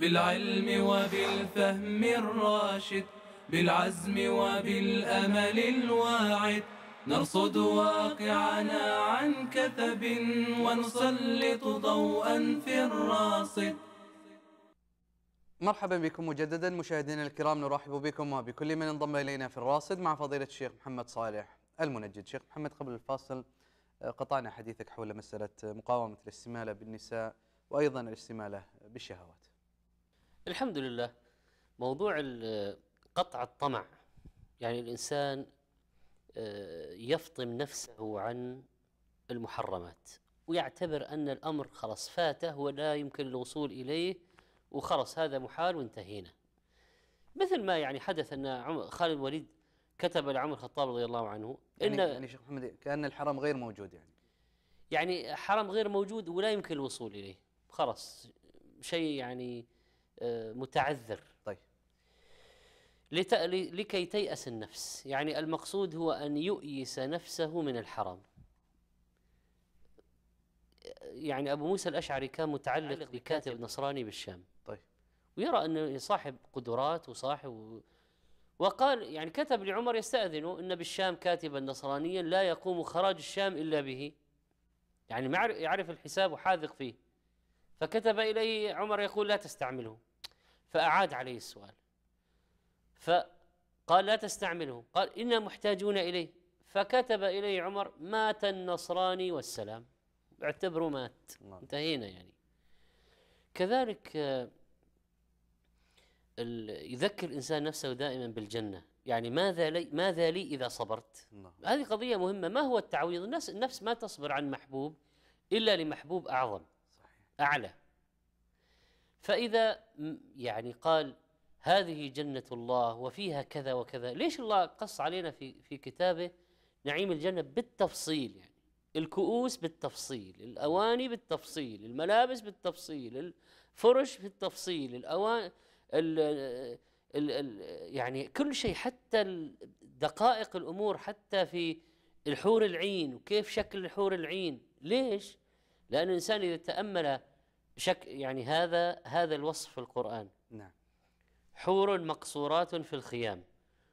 بالعلم وبالفهم الراشد بالعزم وبالأمل الواعد نرصد واقعنا عن كثب ونسلط ضوءا في الراصد مرحبا بكم مجددا مشاهدينا الكرام نرحب بكم وبكل من انضم الينا في الراصد مع فضيله الشيخ محمد صالح المنجد شيخ محمد قبل الفاصل آه، قطعنا حديثك حول مساله مقاومه الاستماله بالنساء وايضا الاستماله بالشهوات الحمد لله موضوع قطع الطمع يعني الإنسان آه، يفطم نفسه عن المحرمات ويعتبر أن الأمر خلاص فاته ولا يمكن الوصول إليه وخلص هذا محال وانتهينا مثل ما يعني حدث أن خالد الوليد كتب لعمر الخطاب رضي الله عنه يعني إن يعني, شيخ محمد كأن الحرام غير موجود يعني يعني حرام غير موجود ولا يمكن الوصول إليه خلاص شيء يعني متعذر طيب لكي تيأس النفس يعني المقصود هو أن يؤيس نفسه من الحرام يعني أبو موسى الأشعري كان متعلق بكاتب نصراني بالشام طيب ويرى أنه صاحب قدرات وصاحب وقال يعني كتب لعمر يستأذن أن بالشام كاتبا نصرانيا لا يقوم خراج الشام إلا به يعني يعرف الحساب وحاذق فيه فكتب إليه عمر يقول لا تستعمله فأعاد عليه السؤال فقال لا تستعمله قال إنا محتاجون إليه فكتب إليه عمر مات النصراني والسلام اعتبره مات نعم. انتهينا يعني كذلك آه، يذكر الإنسان نفسه دائما بالجنة يعني ماذا لي ماذا لي إذا صبرت نعم. هذه قضية مهمة ما هو التعويض النفس النفس ما تصبر عن محبوب إلا لمحبوب أعظم أعلى فإذا يعني قال هذه جنة الله وفيها كذا وكذا ليش الله قص علينا في في كتابه نعيم الجنة بالتفصيل يعني الكؤوس بالتفصيل الأواني بالتفصيل الملابس بالتفصيل الفرش بالتفصيل الأواني ال ال الـ يعني كل شيء حتى دقائق الأمور حتى في الحور العين وكيف شكل الحور العين ليش؟ لأن الإنسان إذا تأمل بشكل يعني هذا هذا الوصف في القرآن نعم حور مقصورات في الخيام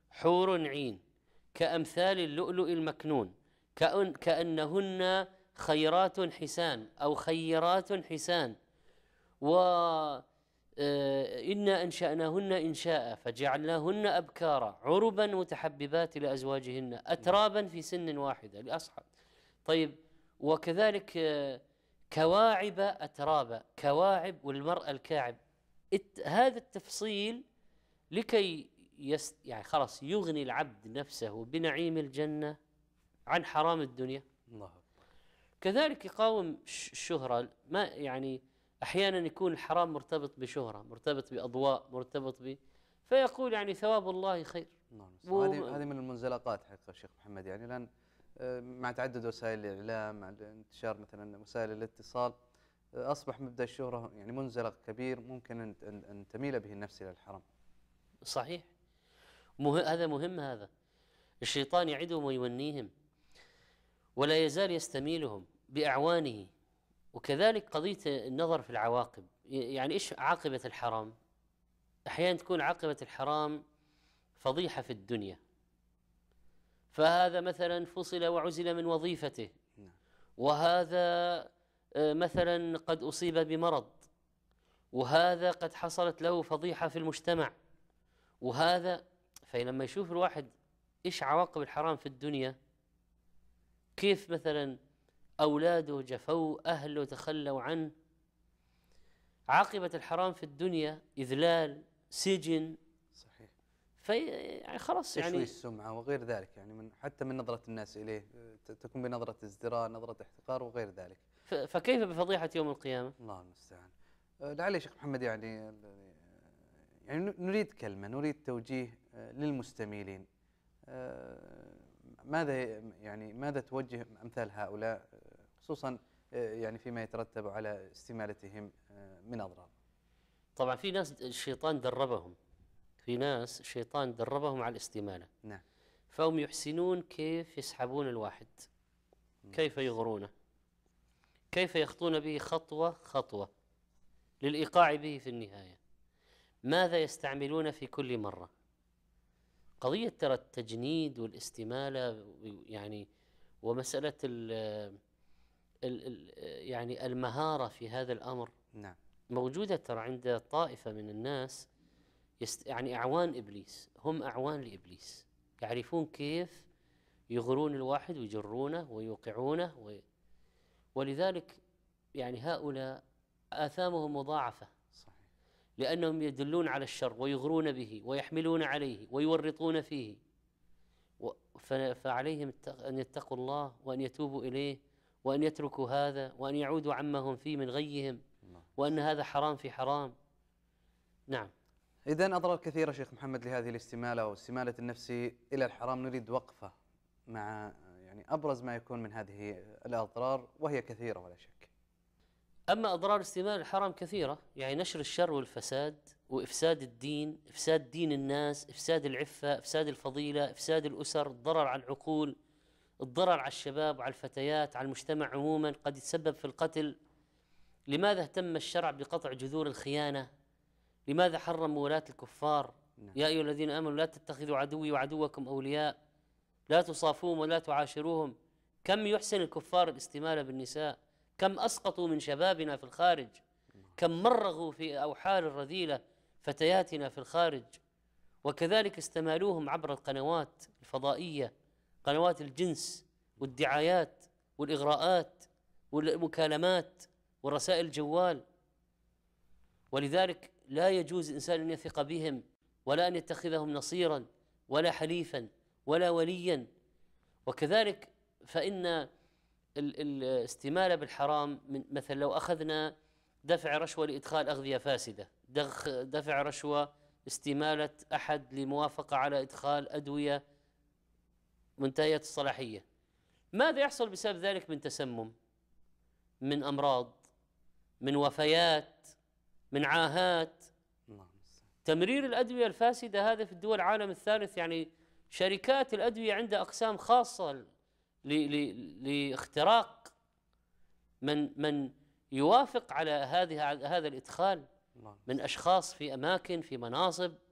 حور عين كأمثال اللؤلؤ المكنون كأن كأنهن خيرات حسان أو خيرات حسان و آه، إنا أنشأناهن إنشاء فجعلناهن أبكارا عربا متحببات لأزواجهن أترابا في سن واحدة لأصحاب طيب وكذلك آه، كواعب أترابا كواعب والمرأة الكاعب هذا التفصيل لكي يست يعني خلاص يغني العبد نفسه بنعيم الجنة عن حرام الدنيا الله كذلك يقاوم الشهرة ما يعني أحيانا يكون الحرام مرتبط بشهرة مرتبط بأضواء مرتبط ب فيقول يعني ثواب الله خير نعم هذه هذه من المنزلقات حقيقة الشيخ محمد يعني لأن آه، مع تعدد وسائل الإعلام مع انتشار مثلا وسائل الاتصال آه، أصبح مبدأ الشهرة يعني منزلق كبير ممكن أن تميل به النفس إلى الحرام صحيح مه... هذا مهم هذا الشيطان يعدهم ويمنيهم ولا يزال يستميلهم بأعوانه وكذلك قضية النظر في العواقب يعني إيش عاقبة الحرام أحيانا تكون عاقبة الحرام فضيحة في الدنيا فهذا مثلا فصل وعزل من وظيفته وهذا آه، مثلا قد أصيب بمرض وهذا قد حصلت له فضيحة في المجتمع وهذا فلما يشوف الواحد إيش عواقب الحرام في الدنيا كيف مثلا أولاده جفوا أهله تخلوا عنه عاقبة الحرام في الدنيا إذلال سجن في يعني خلاص يعني تشويه السمعه وغير ذلك يعني من حتى من نظره الناس اليه تكون بنظره ازدراء نظره احتقار وغير ذلك فكيف بفضيحه يوم القيامه الله المستعان أه، لعل يا شيخ محمد يعني أه، يعني نريد كلمه نريد توجيه أه، للمستميلين ماذا يعني ماذا توجه امثال هؤلاء خصوصا يعني فيما يترتب على استمالتهم من اضرار طبعا في ناس الشيطان دربهم في ناس الشيطان دربهم على الاستمالة نعم فهم يحسنون كيف يسحبون الواحد كيف يغرونه كيف يخطون به خطوة خطوة للإيقاع به في النهاية ماذا يستعملون في كل مرة قضية ترى التجنيد والاستمالة يعني ومسألة الـ الـ الـ يعني المهارة في هذا الأمر نعم موجودة ترى عند طائفة من الناس يست يعني أعوان إبليس هم أعوان لإبليس يعرفون كيف يغرون الواحد ويجرونه ويوقعونه و... ولذلك يعني هؤلاء آثامهم مضاعفة لأنهم يدلون على الشر ويغرون به ويحملون عليه ويورطون فيه و... ف... فعليهم أن يتقوا الله وأن يتوبوا إليه وأن يتركوا هذا وأن يعودوا عما هم فيه من غيهم وأن هذا حرام في حرام نعم إذا أضرار كثيرة شيخ محمد لهذه الاستمالة واستمالة النفس إلى الحرام نريد وقفة مع يعني أبرز ما يكون من هذه الأضرار وهي كثيرة ولا شك أما أضرار استمالة الحرام كثيرة يعني نشر الشر والفساد وإفساد الدين إفساد دين الناس إفساد العفة إفساد الفضيلة إفساد الأسر الضرر على العقول الضرر على الشباب وعلى الفتيات على المجتمع عموما قد يتسبب في القتل لماذا اهتم الشرع بقطع جذور الخيانة لماذا حرم ولاة الكفار نعم. يا أيها الذين آمنوا لا تتخذوا عدوي وعدوكم أولياء لا تصافوهم ولا تعاشروهم كم يحسن الكفار الاستمالة بالنساء كم أسقطوا من شبابنا في الخارج كم مرغوا في أوحال الرذيلة فتياتنا في الخارج وكذلك استمالوهم عبر القنوات الفضائية قنوات الجنس والدعايات والإغراءات والمكالمات ورسائل الجوال ولذلك لا يجوز انسان ان يثق بهم ولا ان يتخذهم نصيرا ولا حليفا ولا وليا وكذلك فان الاستماله بالحرام من مثلا لو اخذنا دفع رشوه لادخال اغذيه فاسده دفع رشوه استماله احد لموافقه على ادخال ادويه منتهيه الصلاحيه ماذا يحصل بسبب ذلك من تسمم من امراض من وفيات من عاهات تمرير الادويه الفاسده هذا في الدول العالم الثالث يعني شركات الادويه عندها اقسام خاصه لاختراق من من يوافق على هذه هذا الادخال من اشخاص في اماكن في مناصب